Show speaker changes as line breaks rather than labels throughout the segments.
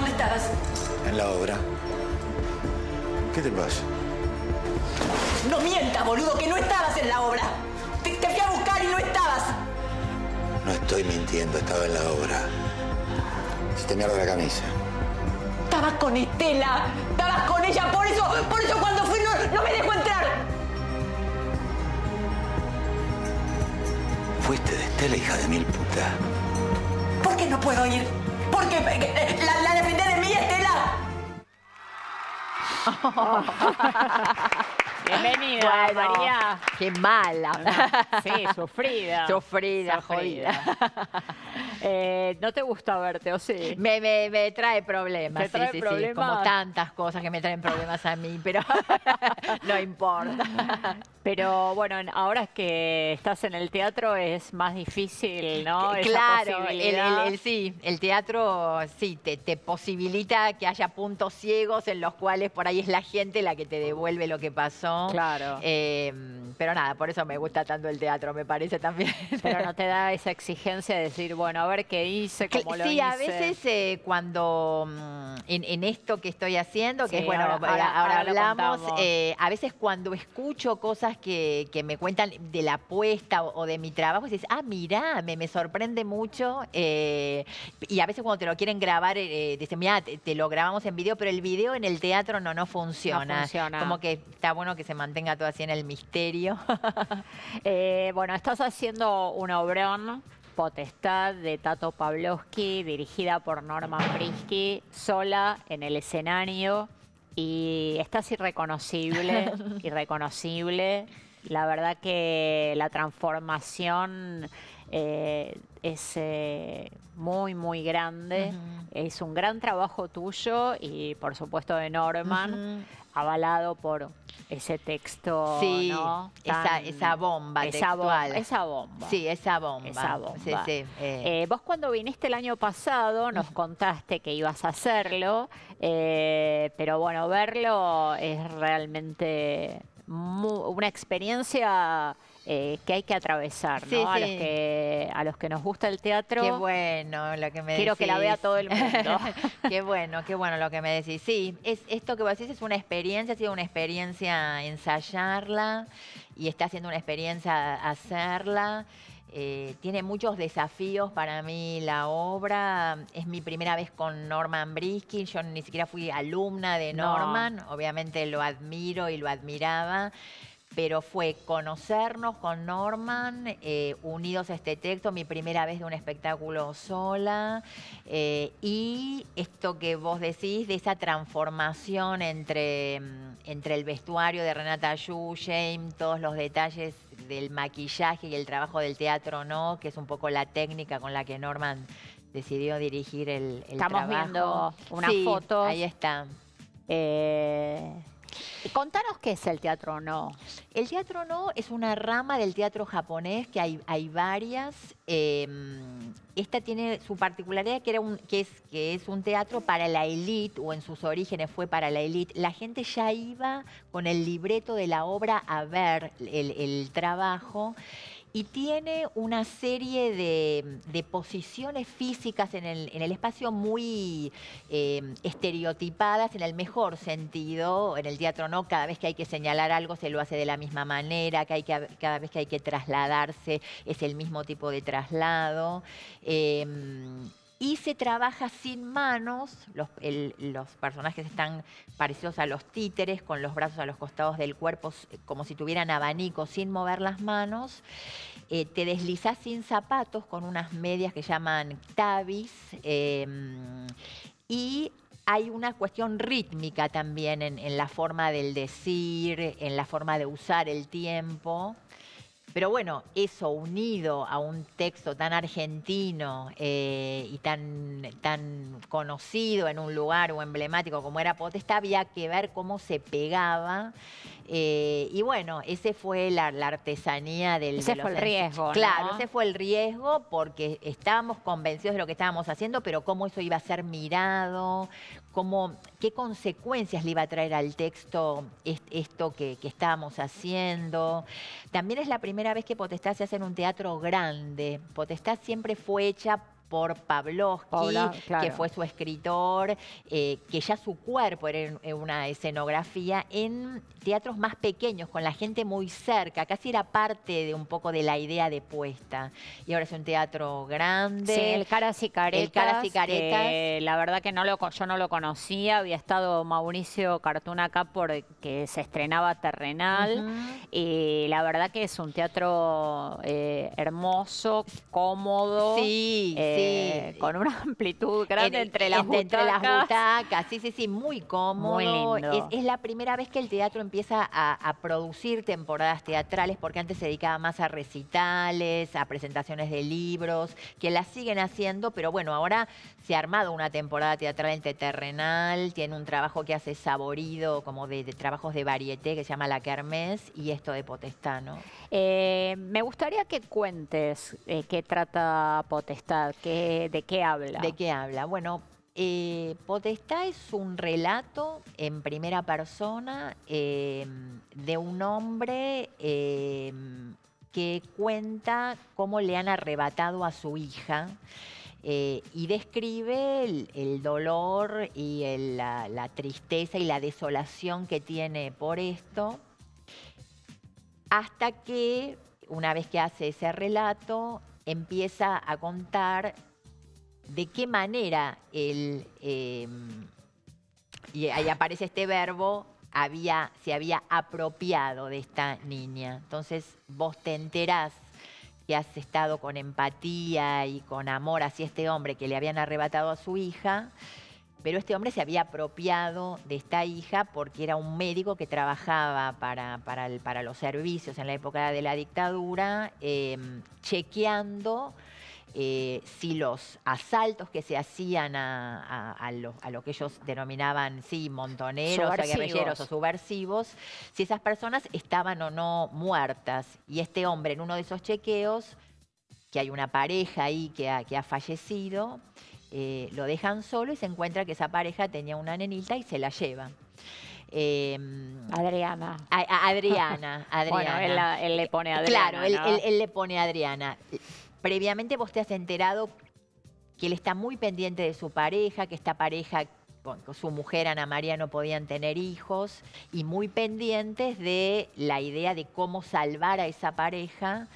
¿Dónde estabas? En la obra. ¿Qué te pasa? No mienta, boludo, que no estabas en la obra. Te, fui a buscar y no estabas.
No estoy mintiendo, estaba en la obra. Se te mierda la camisa.
Estabas con Estela, estabas con ella, por eso, por eso cuando fui no, no me dejó entrar. Fuiste de Estela, hija de mil puta. ¿Por qué no puedo ir? Porque eh, eh, la, la de mí, Estela.
Bienvenida, María.
Qué mala. Sí, sufrida. Sufrida,
jodida. Eh, ¿No te gusta verte o sí? Me, trae problemas, sí, sí, sí. Como tantas cosas que me traen problemas a mí, pero
no importa.
Pero bueno, ahora que estás en el teatro es más
difícil, ¿no? Claro, el, sí, el teatro sí te, te posibilita que haya puntos ciegos en los cuales por ahí es la gente la que te devuelve lo que pasó. Claro. Em, pero nada, por eso me gusta tanto el teatro, me parece también. Pero no te da esa exigencia de decir, bueno, bueno, a ver qué hice, cómo lo sí, a veces eh, cuando mm, en, esto que estoy haciendo, que es bueno, ahora, hablamos, eh, a veces cuando escucho cosas que, me cuentan de la apuesta o, de mi trabajo, dices, ah, mirá, me, me sorprende mucho. Eh, y a veces cuando te lo quieren grabar, dicen, mira te, lo grabamos en video, pero el video en el teatro no, no funciona. No funciona. Como que está bueno que se mantenga todo así en el misterio.
bueno, estás haciendo un obrón Potestad de Tato Pavlovsky, dirigida por Norman Frisky, sola en el escenario y estás irreconocible, irreconocible. La verdad que la transformación eh, es eh, muy, muy grande. Es un gran trabajo tuyo y por supuesto de Norman avalado por ese texto, esa, bomba esa textual. esa bomba. Sí, esa bomba. Esa bomba. Eh. Eh, vos cuando viniste el año pasado nos contaste que ibas a hacerlo, eh, pero bueno, verlo es realmente una experiencia eh, que hay que atravesar, ¿no? A, los que, nos gusta el teatro. Qué
bueno lo que me Quiero que la vea todo el mundo. qué bueno, qué bueno lo que me decís. Sí, es, esto que vos decís es una experiencia, ha sido una experiencia ensayarla y está siendo una experiencia hacerla. Eh, tiene muchos desafíos para mí la obra. Es mi primera vez con Norman Briskin. Yo ni siquiera fui alumna de Norman. Obviamente lo admiro y lo admiraba pero fue conocernos con Norman, eh, unidos a este texto, mi primera vez de un espectáculo sola, eh, y esto que vos decís de esa transformación entre, mm, entre el vestuario de Renata Yu, James, todos los detalles del maquillaje y el trabajo del teatro, ¿no? Que es un poco la técnica con la que Norman decidió dirigir el, el Estamos viendo una foto. Ahí está. Eh, Contanos qué es el teatro no. El teatro no es una rama del teatro japonés que hay, hay varias. Em, esta tiene su particularidad que, era un, que, es, que es un teatro para la élite o en sus orígenes fue para la élite. La gente ya iba con el libreto de la obra a ver el trabajo y tiene una serie de, posiciones físicas en el, espacio muy eh, estereotipadas en el mejor sentido. En el teatro no, cada vez que hay que señalar algo se lo hace de la misma manera, que hay que, cada vez que hay que trasladarse es el mismo tipo de traslado. Eh, y se trabaja sin manos, los, personajes están parecidos a los títeres, con los brazos a los costados del cuerpo, como si tuvieran abanico, sin mover las manos. Eh, te deslizás sin zapatos, con unas medias que llaman tabis. Em, y hay una cuestión rítmica también en la forma del decir, en la forma de usar el tiempo. Pero bueno, eso unido a un texto tan argentino eh, y tan, tan conocido en un lugar o emblemático como era Potesta, había que ver cómo se pegaba. Eh, y bueno, ese fue la, la artesanía del... Ese fue el riesgo. Claro, ese fue el riesgo porque estábamos convencidos de lo que estábamos haciendo, pero cómo eso iba a ser mirado, como qué consecuencias le iba a traer al texto esto que, que, estábamos haciendo. También es la primera vez que Potestad se hace en un teatro grande. Potestad siempre fue hecha por Pavlovsky, que fue su escritor, eh, que ya su cuerpo era una escenografía, en teatros más pequeños, con la gente muy cerca, casi era parte de un poco de la idea de puesta. Y ahora es un teatro grande. Sí, el Caras y Caretas. El Caras y Caretas. la verdad que no lo, yo
no lo conocía, había estado Mauricio Cartún acá porque se estrenaba Terrenal. la verdad que es un teatro eh, hermoso,
cómodo. Sí, sí eh, con una amplitud grande entre, las entre, las butacas. Sí, sí, sí, muy cómodo. Es, la primera vez que el teatro empieza a, producir temporadas teatrales, porque antes se dedicaba más a recitales, a presentaciones de libros, que las siguen haciendo, pero bueno, ahora se ha armado una temporada teatral en Terrenal, tiene un trabajo que hace saborido, como de, trabajos de varieté, que se llama La Kermés, y esto de Potestano. ¿no?
Eh, me gustaría que cuentes eh, qué
trata Potestad, qué de qué habla. ¿De qué habla? Bueno, eh, Potestad es un relato en primera persona eh, de un hombre eh, que cuenta cómo le han arrebatado a su hija. y describe el, dolor y la, tristeza y la desolación que tiene por esto, hasta que, una vez que hace ese relato, empieza a contar de qué manera él, em, y ahí aparece este verbo, había, se había apropiado de esta niña. Entonces vos te enterás que has estado con empatía y con amor hacia este hombre que le habían arrebatado a su hija pero este hombre se había apropiado de esta hija porque era un médico que trabajaba para, para, los servicios en la época de la dictadura, em, chequeando eh, si los asaltos que se hacían a, lo, que ellos denominaban, sí, montoneros, o o subversivos, si esas personas estaban o no muertas. Y este hombre en uno de esos chequeos, que hay una pareja ahí que que ha fallecido, eh, lo dejan solo y se encuentra que esa pareja tenía una nenita y se la lleva. Em, Adriana. Adriana. Adriana. bueno, él, le pone a Adriana. Claro, él, le pone a Adriana. Previamente vos te has enterado que él está muy pendiente de su pareja, que esta pareja con su mujer Ana María no podían tener hijos y muy pendientes de la idea de cómo salvar a esa pareja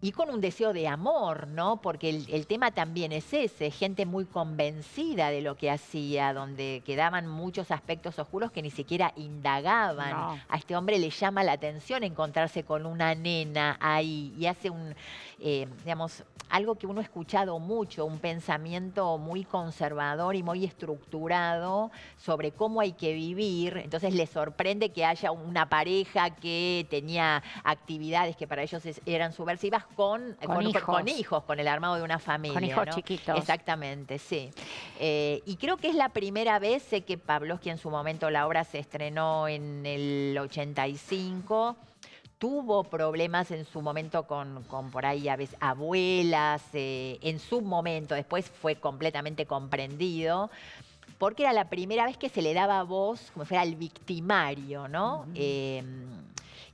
y con un deseo de amor, ¿no? Porque el, tema también es ese, gente muy convencida de lo que hacía, donde quedaban muchos aspectos oscuros que ni siquiera indagaban. A este hombre le llama la atención encontrarse con una nena ahí y hace un, eh, digamos, algo que uno ha escuchado mucho, un pensamiento muy conservador y muy estructurado sobre cómo hay que vivir. Entonces le sorprende que haya una pareja que tenía actividades que para ellos eran subversivas con, eh, hijos. con el armado de una familia. Con hijos chiquitos. Exactamente, sí. Eh, y creo que es la primera vez, sé que Pavlovsky en su momento la obra se estrenó en el 85 tuvo problemas en su momento con, por ahí a veces abuelas, eh, en su momento, después fue completamente comprendido, porque era la primera vez que se le daba voz, como si fuera al victimario, ¿no? Em,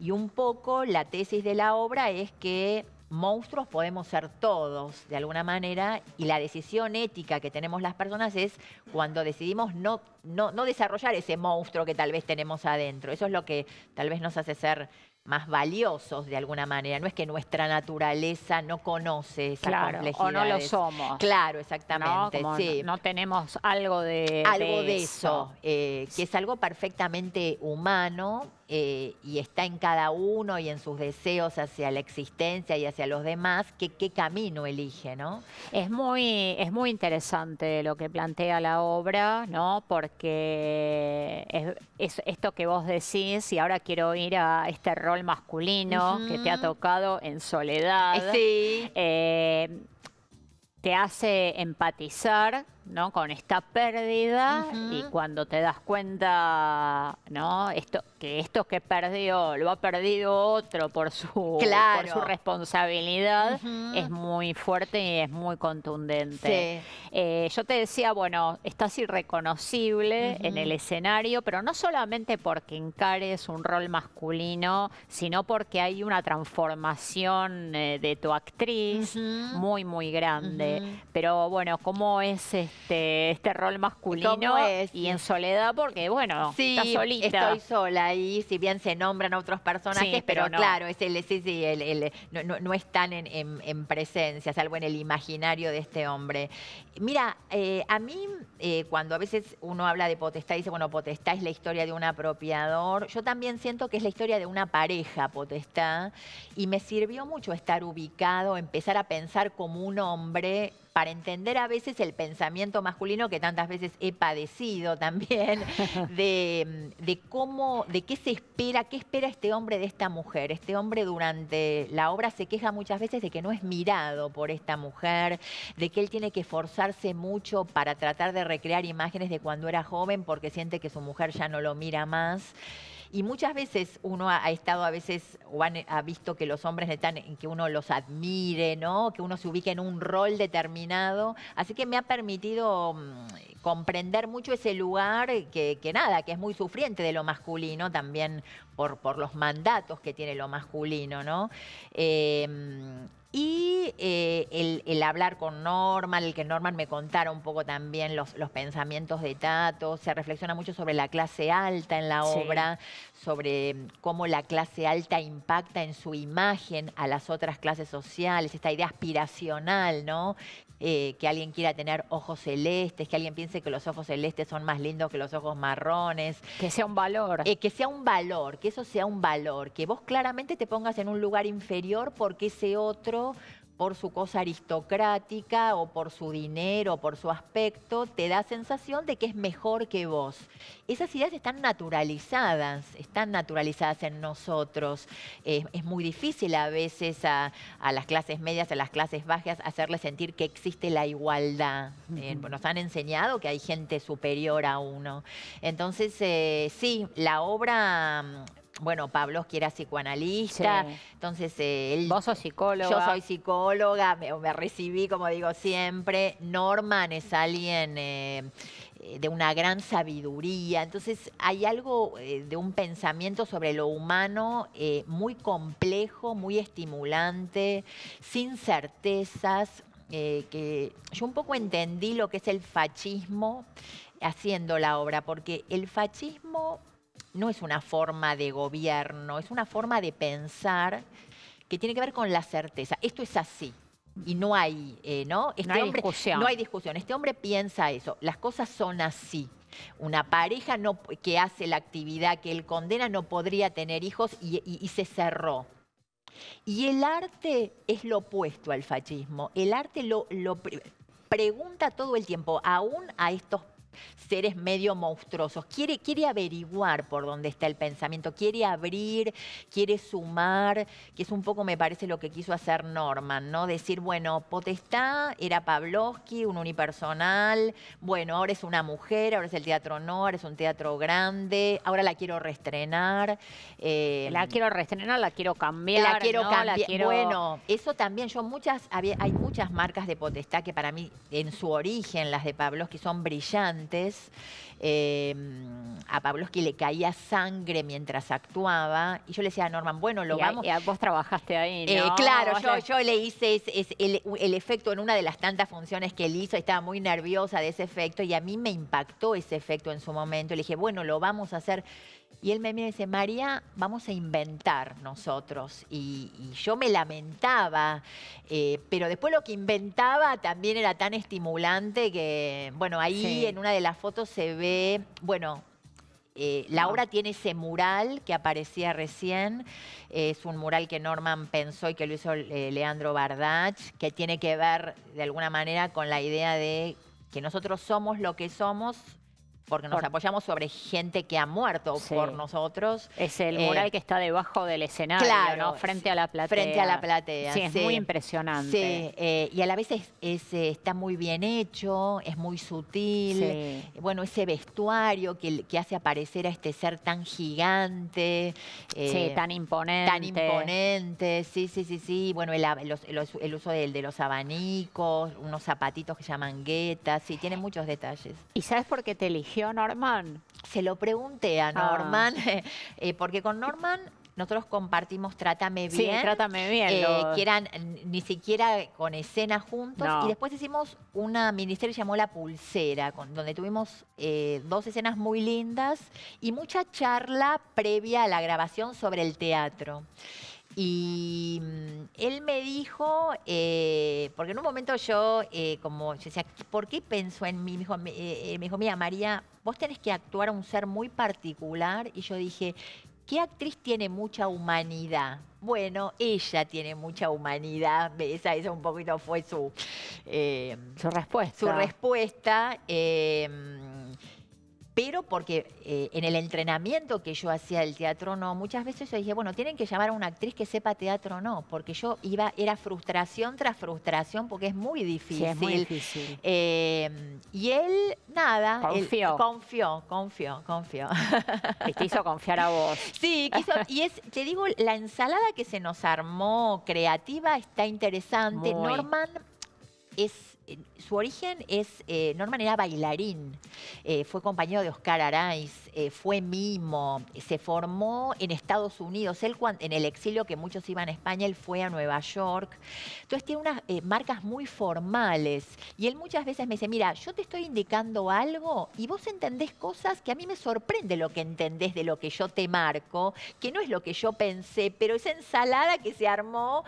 y un poco la tesis de la obra es que monstruos podemos ser todos, de alguna manera, y la decisión ética que tenemos las personas es cuando decidimos no, no, desarrollar ese monstruo que tal vez tenemos adentro. Eso es lo que tal vez nos hace ser más valiosos de alguna manera. No es que nuestra naturaleza no conoce esa complejidad. O no lo somos. Claro, exactamente. No, no, tenemos algo de algo de, eso, eh, que es algo perfectamente humano eh, y está en cada uno y en sus deseos hacia la existencia y hacia los demás, que qué camino elige, ¿no? Es muy, es muy interesante lo que plantea la obra,
¿no? Porque es esto que vos decís, y ahora quiero ir a este rol masculino que te ha tocado en soledad. Eh, eh, te hace empatizar ¿no? Con esta pérdida y cuando te das cuenta, ¿no? Esto, que esto que perdió lo ha perdido otro por su, por su responsabilidad, es muy fuerte y es muy contundente. Eh, yo te decía, bueno, estás irreconocible en el escenario, pero no solamente porque encares un rol masculino, sino porque hay una transformación eh, de tu actriz muy, muy grande. Pero bueno, ¿cómo es esto? Este, este, rol masculino
y en soledad porque, bueno, está solita. estoy sola y si bien se nombran otros personajes, pero, claro, es el, no, están en, en, en, presencia, en el imaginario de este hombre. Mira, eh, a mí eh, cuando a veces uno habla de potestad, dice, bueno, potestad es la historia de un apropiador, yo también siento que es la historia de una pareja potestad y me sirvió mucho estar ubicado, empezar a pensar como un hombre para entender a veces el pensamiento masculino que tantas veces he padecido también, de, cómo, de qué se espera, qué espera este hombre de esta mujer. Este hombre durante la obra se queja muchas veces de que no es mirado por esta mujer, de que él tiene que esforzarse mucho para tratar de recrear imágenes de cuando era joven porque siente que su mujer ya no lo mira más. Y muchas veces uno ha, estado a veces o ha visto que los hombres están, en que uno los admire, ¿no? Que uno se ubique en un rol determinado. Así que me ha permitido mm, comprender mucho ese lugar que, nada, que es muy sufriente de lo masculino también por, por los mandatos que tiene lo masculino, ¿no? Eh, y eh, el, hablar con Norman, el que Norman me contara un poco también los, pensamientos de Tato, se reflexiona mucho sobre la clase alta en la obra, sobre mm, cómo la clase alta impacta en su imagen a las otras clases sociales, esta idea aspiracional, ¿no? Eh, que alguien quiera tener ojos celestes, que alguien piense que los ojos celestes son más lindos que los ojos marrones. Que sea un valor. Eh, que sea un valor, que eso sea un valor, que vos claramente te pongas en un lugar inferior porque ese otro por su cosa aristocrática o por su dinero, o por su aspecto, te da sensación de que es mejor que vos. Esas ideas están naturalizadas, están naturalizadas en nosotros. es muy difícil a veces a, las clases medias, a las clases bajas, hacerles sentir que existe la igualdad. Eh, pues nos han enseñado que hay gente superior a uno. Entonces, eh, sí, la obra bueno, Pablo que era psicoanalista, entonces eh, él... Vos sos psicóloga. Yo soy psicóloga, me, recibí, como digo siempre. Norman es alguien eh, eh, de una gran sabiduría, entonces hay algo de un pensamiento sobre lo humano muy complejo, muy estimulante, sin certezas, que yo un poco entendí lo que es el fascismo haciendo la obra, porque el fascismo no es una forma de gobierno, es una forma de pensar que tiene que ver con la certeza. Esto es así. Y no hay, eh, ¿no? Este no hay discusión. Este hombre piensa eso. Las cosas son así. Una pareja que hace la actividad que él condena no podría tener hijos y, se cerró. Y el arte es lo opuesto al fascismo. El arte lo, lo pregunta todo el tiempo, aún a estos seres medio monstruosos. Quiere, quiere averiguar por dónde está el pensamiento, quiere abrir, quiere sumar, que es un poco, me parece, lo que quiso hacer Norman, ¿no? Decir, bueno, potestad era Pavlovsky, un unipersonal, bueno, ahora es una mujer, ahora es el teatro no, ahora es un teatro grande, ahora la quiero restrenar. Eh, la quiero restrenar, la quiero cambiar. La quiero cambiar. Bueno, eso también, yo muchas, hay muchas marcas de potestad que para mí, en su origen, las de Pavlovsky son brillantes antes. Eh, a que le caía sangre mientras actuaba. Y yo le decía a Norman, bueno, lo vamos... a vos trabajaste ahí, eh, claro, yo, le hice el, efecto en una de las tantas funciones que él hizo. Estaba muy nerviosa de ese efecto y a mí me impactó ese efecto en su momento. Le dije, bueno, lo vamos a hacer y él me mira y dice, María, vamos a inventar nosotros. Y, yo me lamentaba, eh, pero después lo que inventaba también era tan estimulante que, bueno, ahí en una de las fotos se ve, bueno, eh, la obra tiene ese mural que aparecía recién, es un mural que Norman pensó y que lo hizo eh, Leandro Bardach, que tiene que ver de alguna manera con la idea de que nosotros somos lo que somos porque nos apoyamos sobre gente que ha muerto por nosotros. Es el eh, mural que está debajo
del escenario, claro, Frente a la platea. Frente a la platea. Sí, es muy
impresionante. Sí, eh, y a la vez es, eh, está muy bien hecho, es muy sutil. Bueno, ese vestuario que, hace aparecer a este ser tan gigante. sí, tan imponente. Tan imponente, sí, sí, sí, sí. Bueno, el, uso de, de, los abanicos, unos zapatitos que llaman guetas, sí, tiene muchos detalles. ¿Y sabes por qué te eligió? Norman? Se lo pregunté a ah. Norman, eh, porque con Norman nosotros compartimos Trátame Bien. Trátame Bien. Eh, que eran ni siquiera con escena juntos. Y después hicimos una ministerio llamó La Pulsera, donde tuvimos eh, dos escenas muy lindas y mucha charla previa a la grabación sobre el teatro. Y mm, él me dijo, eh, porque en un momento yo, eh, como yo decía, ¿por qué pensó en mí? Me dijo, me, eh, mira, María, vos tenés que actuar a un ser muy particular. Y yo dije, ¿qué actriz tiene mucha humanidad? Bueno, ella tiene mucha humanidad. Esa, esa un poquito fue su, su respuesta. Su respuesta pero porque eh, en el entrenamiento que yo hacía del teatro no, muchas veces yo dije, bueno, tienen que llamar a una actriz que sepa teatro no, porque yo iba, era frustración tras frustración, porque es muy difícil. muy difícil. Em, y él, nada, confió. confió, confió, confió. te hizo confiar a vos. Sí, quiso, y es, te digo, la ensalada que se nos armó creativa está interesante. Muy. Norman es su origen es, eh, Norman era bailarín, eh, fue compañero de Oscar Araiz, eh, fue mimo, se formó en Estados Unidos, él en el exilio que muchos iban a España, él fue a Nueva York. Entonces tiene unas marcas muy formales y él muchas veces me dice, mira, yo te estoy indicando algo y vos entendés cosas que a mí me sorprende lo que entendés de lo que yo te marco, que no es lo que yo pensé, pero esa ensalada que se armó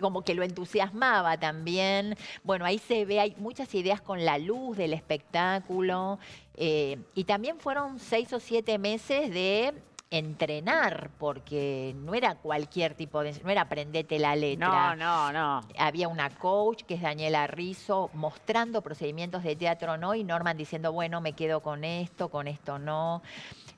como que lo entusiasmaba también. Bueno, ahí se ve, hay muchas ideas con la luz del espectáculo. Eh, y también fueron seis o siete meses de entrenar, porque no era cualquier tipo de... no era aprendete la letra. No, no, no. Había una coach, que es Daniela Rizzo, mostrando procedimientos de teatro no, y Norman diciendo, bueno, me quedo con esto, con esto no.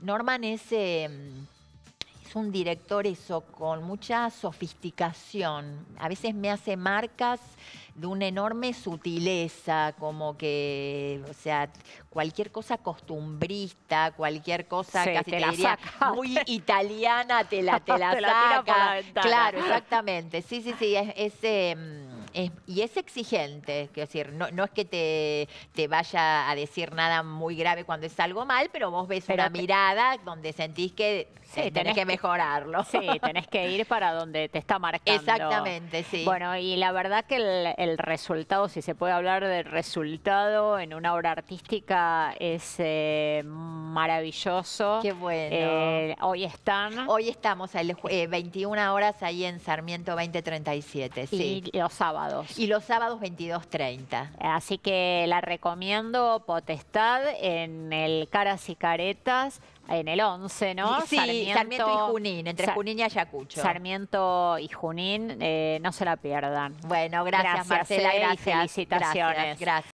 Norman es... Em, un director eso con mucha sofisticación. A veces me hace marcas de una enorme sutileza, como que, o sea, cualquier cosa costumbrista, cualquier cosa casi te diría, muy italiana te la, te la saca. claro, exactamente. Sí, sí, sí, es, em, y es exigente, es decir, no, no es que te, te, vaya a decir nada muy grave cuando es algo mal, pero vos ves una mirada donde sentís que Sí, eh, tenés, que mejorarlo. Sí, tenés que
ir para donde te está marcando. Exactamente, sí. Bueno, y la verdad que el, resultado, si se puede hablar del resultado en una obra artística, es eh,
maravilloso. Qué bueno. Eh, hoy están. Hoy estamos 21 horas ahí en Sarmiento 2037, sí. Y los sábados. Y los sábados 22.30. Así que la recomiendo, Potestad, en el
Caras y Caretas en el 11, ¿no? Sí, Sarmiento, y Junín, entre Junín
y Ayacucho.
Sarmiento y Junín, eh, no se la pierdan. Bueno, gracias, Marcela, eh, gracias, y felicitaciones. gracias.